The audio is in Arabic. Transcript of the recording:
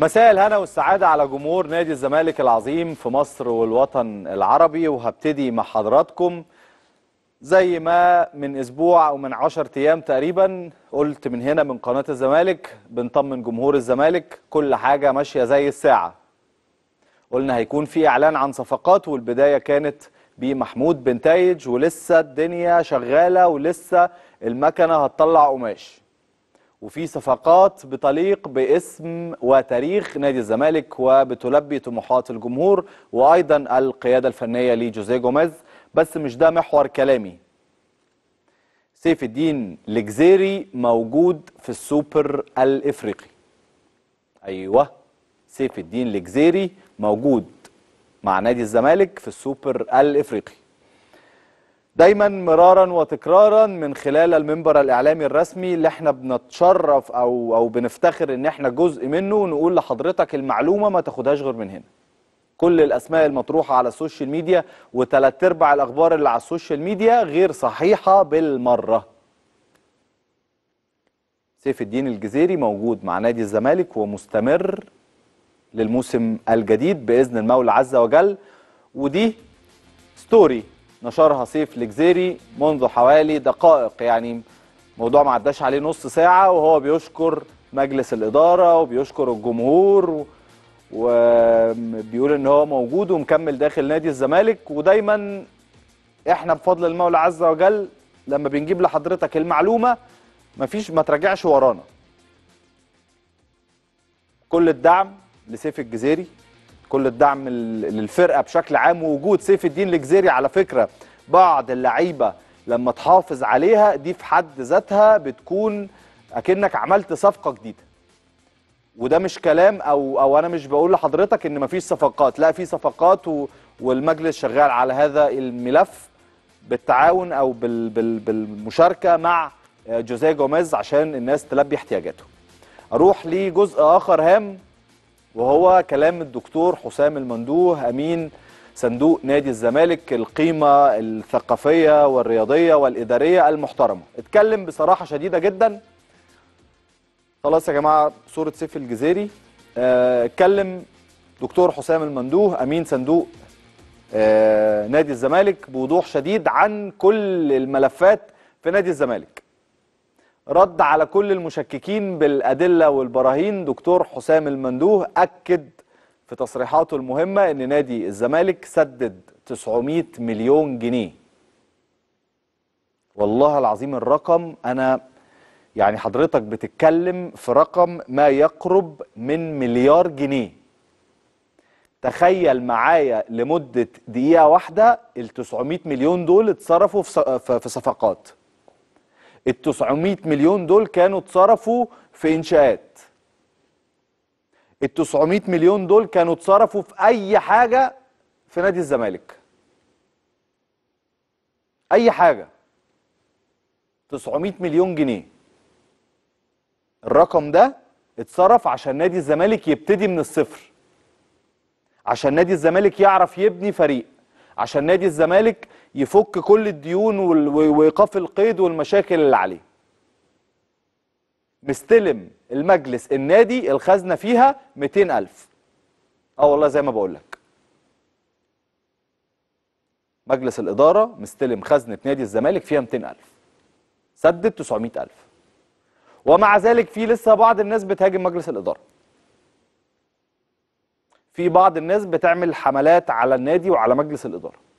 مساء الهنا والسعادة على جمهور نادي الزمالك العظيم في مصر والوطن العربي وهبتدي مع حضراتكم زي ما من أسبوع أو من عشر أيام تقريبا قلت من هنا من قناة الزمالك بنطمن جمهور الزمالك كل حاجة ماشية زي الساعة قلنا هيكون في إعلان عن صفقات والبداية كانت بمحمود بنتايج ولسه الدنيا شغالة ولسه المكنة هتطلع قماش وفي صفقات بطليق باسم وتاريخ نادي الزمالك وبتلبي طموحات الجمهور وايضا القياده الفنيه لجوزيه جوميز بس مش ده محور كلامي سيف الدين الجزيري موجود في السوبر الافريقي ايوه سيف الدين الجزيري موجود مع نادي الزمالك في السوبر الافريقي دايما مرارا وتكرارا من خلال المنبر الاعلامي الرسمي اللي احنا بنتشرف او او بنفتخر ان احنا جزء منه ونقول لحضرتك المعلومه ما تاخدهاش غير من هنا كل الاسماء المطروحه على السوشيال ميديا وثلاث ارباع الاخبار اللي على السوشيال ميديا غير صحيحه بالمره سيف الدين الجزيري موجود مع نادي الزمالك ومستمر للموسم الجديد باذن المولى عز وجل ودي ستوري نشرها سيف الجزيري منذ حوالي دقائق يعني موضوع ما عداش عليه نص ساعة وهو بيشكر مجلس الإدارة وبيشكر الجمهور وبيقول إن هو موجود ومكمل داخل نادي الزمالك ودايما إحنا بفضل المولى عز وجل لما بنجيب لحضرتك المعلومة مفيش ما تراجعش ورانا كل الدعم لسيف الجزيري كل الدعم للفرقه بشكل عام ووجود سيف الدين الجزيري على فكره بعض اللعيبه لما تحافظ عليها دي في حد ذاتها بتكون اكنك عملت صفقه جديده وده مش كلام او او انا مش بقول لحضرتك ان مفيش صفقات لا في صفقات والمجلس شغال على هذا الملف بالتعاون او بال بال بالمشاركه مع جوزيه جوميز عشان الناس تلبي احتياجاته اروح لجزء اخر هام وهو كلام الدكتور حسام المندوه امين صندوق نادي الزمالك القيمه الثقافيه والرياضيه والاداريه المحترمه اتكلم بصراحه شديده جدا خلاص يا جماعه صوره سيف الجزيري آه، اتكلم دكتور حسام المندوه امين صندوق آه، نادي الزمالك بوضوح شديد عن كل الملفات في نادي الزمالك رد على كل المشككين بالأدلة والبراهين دكتور حسام المندوه أكد في تصريحاته المهمة أن نادي الزمالك سدد 900 مليون جنيه والله العظيم الرقم أنا يعني حضرتك بتتكلم في رقم ما يقرب من مليار جنيه تخيل معايا لمدة دقيقة واحدة ال 900 مليون دول اتصرفوا في صفقات ال 900 مليون دول كانوا اتصرفوا في انشاءات ال 900 مليون دول كانوا اتصرفوا في اي حاجه في نادي الزمالك اي حاجه 900 مليون جنيه الرقم ده اتصرف عشان نادي الزمالك يبتدي من الصفر عشان نادي الزمالك يعرف يبني فريق عشان نادي الزمالك يفك كل الديون وايقاف القيد والمشاكل اللي عليه مستلم المجلس النادي الخزنه فيها 200000 اه والله زي ما بقول لك مجلس الاداره مستلم خزنه نادي الزمالك فيها 200000 سدد 900000 ومع ذلك في لسه بعض الناس بتهاجم مجلس الاداره في بعض الناس بتعمل حملات على النادي وعلى مجلس الإدارة